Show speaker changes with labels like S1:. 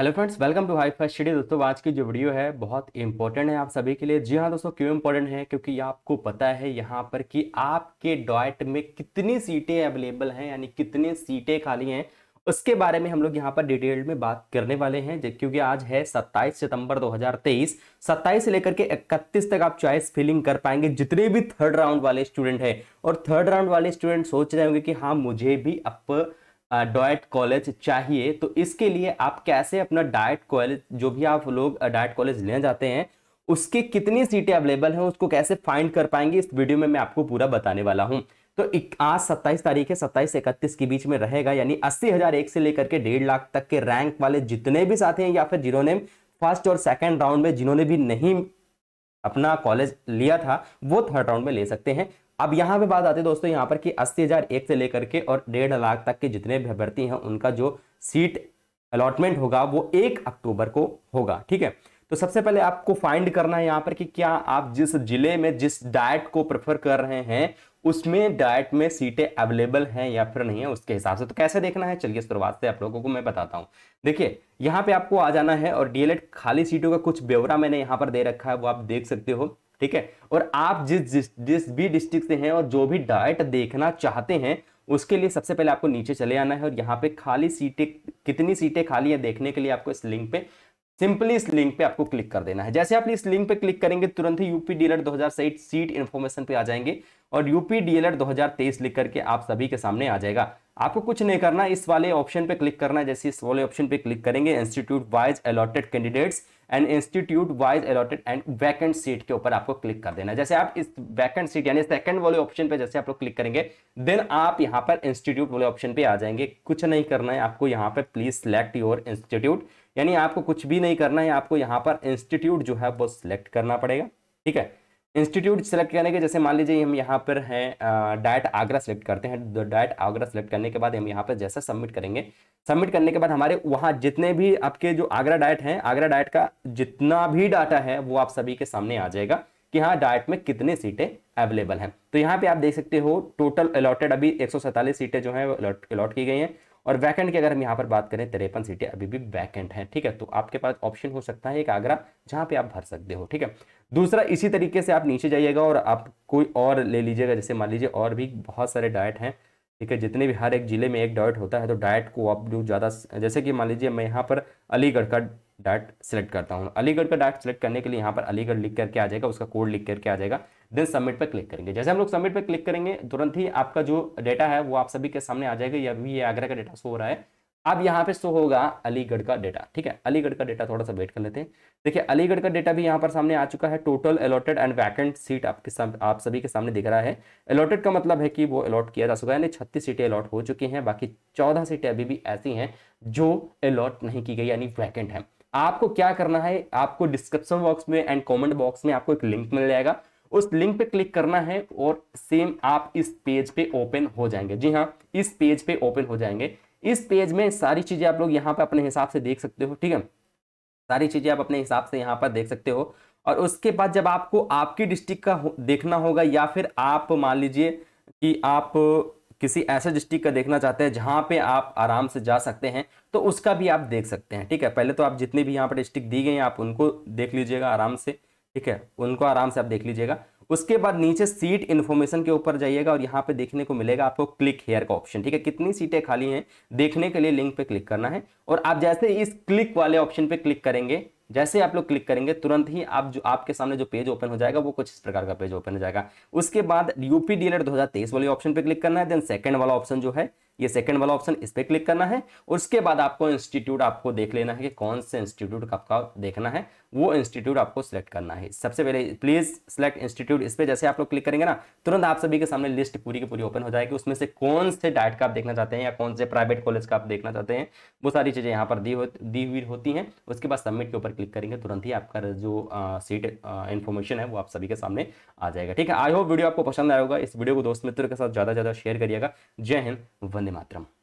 S1: hello friends welcome to high first study दोस्तों आज की जो वीडियो है बहुत इंपॉर्टेंट है आप सभी के लिए जी हाँ दोस्तों क्यों इंपॉर्टेंट है क्योंकि आपको पता है यहाँ पर कि आपके डॉयट में कितनी सीटें अवेलेबल हैं यानी कितने सीटें खाली हैं उसके बारे में हम लोग यहाँ पर डिटेल में बात करने वाले हैं क्योंकि आज है 27 सितंबर 2023 27 से लेकर के 31 तक आप चॉइस फिलिंग कर पाएंगे जितने भी थर्ड राउंड वाले स्टूडेंट हैं और थर्ड राउंड वाले स्टूडेंट सोच रहे होंगे कि हाँ मुझे भी अप डाइट कॉलेज चाहिए तो इसके लिए आप कैसे अपना डाइट कॉलेज जो भी आप लोग डाइट कॉलेज लेने जाते हैं उसके कितनी सीटें अवेलेबल हैं उसको कैसे फाइंड कर पाएंगे इस वीडियो में मैं आपको पूरा बताने वाला हूं तो आज सत्ताईस तारीख है सत्ताईस इकतीस के बीच में रहेगा यानी अस्सी हजार एक से लेकर के डेढ़ लाख तक के रैंक वाले जितने भी साथी हैं या फिर जिन्होंने फर्स्ट और सेकेंड राउंड में जिन्होंने भी नहीं अपना कॉलेज लिया था वो थर्ड राउंड में ले सकते हैं अब यहाँ पे बात आती है दोस्तों यहाँ पर कि अस्सी हजार एक से लेकर के और डेढ़ लाख तक के जितने अभ्यर्थी हैं उनका जो सीट अलॉटमेंट होगा वो एक अक्टूबर को होगा ठीक है तो सबसे पहले आपको फाइंड करना है यहाँ पर कि क्या आप जिस जिले में जिस डाइट को प्रेफर कर रहे हैं उसमें डाइट में सीटें अवेलेबल हैं या फिर नहीं है उसके हिसाब से तो कैसे देखना है चलिए शुरुआत से आप लोगों को मैं बताता हूँ देखिए यहाँ पे आपको आ जाना है और डीएलएड खाली सीटों का कुछ ब्यौरा मैंने यहाँ पर दे रखा है वो आप देख सकते हो ठीक है और आप जिस जिस जिस भी डिस्ट्रिक्ट से हैं और जो भी डाइट देखना चाहते हैं उसके लिए सबसे पहले आपको नीचे चले आना है और यहाँ पे खाली सीटें कितनी सीटें खाली है देखने के लिए आपको इस लिंक पे सिंपली इस लिंक पे आपको क्लिक कर देना है जैसे आप इस लिंक पे क्लिक करेंगे तुरंत ही यूपी डीएलएड 2007 सीट इन्फॉर्मेशन पे आ जाएंगे और यूपी डीएलएड 2023 लिख करके आप सभी के सामने आ जाएगा आपको कुछ नहीं करना इस वाले ऑप्शन पे क्लिक करना है जैसे इस वाले ऑप्शन पे क्लिक करेंगे institute wise allotted candidates and institute wise allotted and vacant seat के ऊपर आपको क्लिक कर देना जैसे आप इस वैकेंट सीट यानी सेकंड वाले ऑप्शन पे जैसे आप लोग क्लिक करेंगे देन आप यहाँ पर इंस्टीट्यूट वाले ऑप्शन पे आ जाएंगे कुछ नहीं करना है आपको यहाँ पर प्लीज सेलेक्ट योर इंस्टीट्यूट यानी आपको कुछ भी नहीं करना है आपको यहाँ पर इंस्टीट्यूट जो है वो सिलेक्ट करना पड़ेगा ठीक है इंस्टीट्यूट सेलेक्ट करने के जैसे मान लीजिए हम यहाँ पर हैं डायट आगरा सेलेक्ट करते हैं डायट आगरा सेलेक्ट करने के बाद हम यहाँ पर जैसा सबमिट करेंगे सबमिट करने के बाद हमारे वहाँ जितने भी आपके जो आगरा डायट हैं आगरा डायट का जितना भी डाटा है वो आप सभी के सामने आ जाएगा कि हाँ डायट में कितनी सीटें अवेलेबल हैं तो यहाँ पे आप देख सकते हो टोटल अलॉटेड अभी एक सीटें जो है अलॉट की गई हैं और वैकेंट की अगर हम यहाँ पर बात करें तिरपन सीटें अभी भी वैकेंट हैं ठीक है तो आपके पास ऑप्शन हो सकता है एक आगरा जहाँ पे आप भर सकते हो ठीक है दूसरा इसी तरीके से आप नीचे जाइएगा और आप कोई और ले लीजिएगा जैसे मान लीजिए और भी बहुत सारे डाइट हैं ठीक है जितने भी हर एक ज़िले में एक डाइट होता है तो डाइट को आप जो ज़्यादा जैसे कि मान लीजिए मैं यहाँ पर अलीगढ़ का डाट सेलेक्ट करता हूँ अलीगढ़ का डाट सेलेक्ट करने के लिए यहाँ पर अलीगढ़ लिख करके आ जाएगा उसका कोड लिख करके आ जाएगा देन सबमिट पर क्लिक करेंगे जैसे हम लोग सबमिट पर क्लिक करेंगे तुरंत ही आपका जो डेटा है वो आप सभी के सामने आ जाएगा या अभी ये आगरा का डेटा शो हो रहा है अब यहाँ पे शो होगा अलीगढ़ का डेटा ठीक है अलीगढ़ का डेटा थोड़ा सा वेट कर लेते हैं देखिए अलीगढ़ का डेटा भी यहाँ पर सामने आ चुका है total allotted and vacant seat आपके आप सभी के सामने दिख रहा है अलॉटेड का मतलब है कि वो अलॉट किया जा चुका है यानी छत्तीस सीटें अलॉट हो चुकी हैं बाकी चौदह सीटें अभी भी ऐसी हैं जो अलॉट नहीं की गई यानी वैकेंट है आपको क्या करना है आपको डिस्क्रिप्शन बॉक्स में एंड कमेंट बॉक्स में आपको एक लिंक मिल जाएगा उस लिंक पे क्लिक करना है और सेम आप इस पेज पे ओपन हो जाएंगे जी हाँ इस पेज पे ओपन हो जाएंगे इस पेज में सारी चीज़ें आप लोग यहाँ पर अपने हिसाब से देख सकते हो ठीक है सारी चीज़ें आप अपने हिसाब से यहाँ पर देख सकते हो और उसके बाद जब आपको आपकी डिस्ट्रिक्ट का देखना होगा या फिर आप मान लीजिए कि आप किसी ऐसे डिस्ट्रिक्ट का देखना चाहते हैं जहाँ पे आप आराम से जा सकते हैं तो उसका भी आप देख सकते हैं ठीक है पहले तो आप जितने भी यहाँ पर डिस्ट्रिक्ट दी गई हैं आप उनको देख लीजिएगा आराम से ठीक है उनको आराम से आप देख लीजिएगा उसके बाद नीचे सीट इन्फॉर्मेशन के ऊपर जाइएगा और यहाँ पे देखने को मिलेगा आपको क्लिक हेयर का ऑप्शन ठीक है कितनी सीटें खाली हैं देखने के लिए लिंक पे क्लिक करना है और आप जैसे इस क्लिक वाले ऑप्शन पे क्लिक करेंगे जैसे आप लोग क्लिक करेंगे तुरंत ही आप जो आपके सामने जो पेज ओपन हो जाएगा वो कुछ इस प्रकार का पेज ओपन हो जाएगा उसके बाद यूपी डीएलएड 2023 वाले ऑप्शन पे क्लिक करना है देन सेकंड वाला ऑप्शन जो है ये सेकंड वाला ऑप्शन इस पर क्लिक करना है उसके बाद आपको इंस्टीट्यूट आपको देख लेना है कि कौन से इंस्टीट्यूट आपका देखना है वो इंस्टीट्यूट आपको सिलेक्ट करना है सबसे पहले प्लीज सिलेक्ट इंस्टीट्यूट इस पर जैसे आप लोग क्लिक करेंगे ना तुरंत आप सभी के सामने लिस्ट पूरी की पूरी ओपन हो जाएगी उसमें से कौन से डाइट का आप देखना चाहते हैं या कौन से प्राइवेट कॉलेज का आप देखना चाहते हैं वो सारी चीजें यहाँ पर दी हुई होती है उसके बाद सबमिट के ऊपर क्लिक करेंगे तुरंत ही आपका जो सीट इन्फॉर्मेशन है वो आप सभी के सामने आ जाएगा ठीक है आई होप वीडियो आपको पसंद आएगा होगा इस वीडियो को दोस्त मित्र के साथ ज़्यादा ज़्यादा शेयर करिएगा जय हिंद वंदे मातरम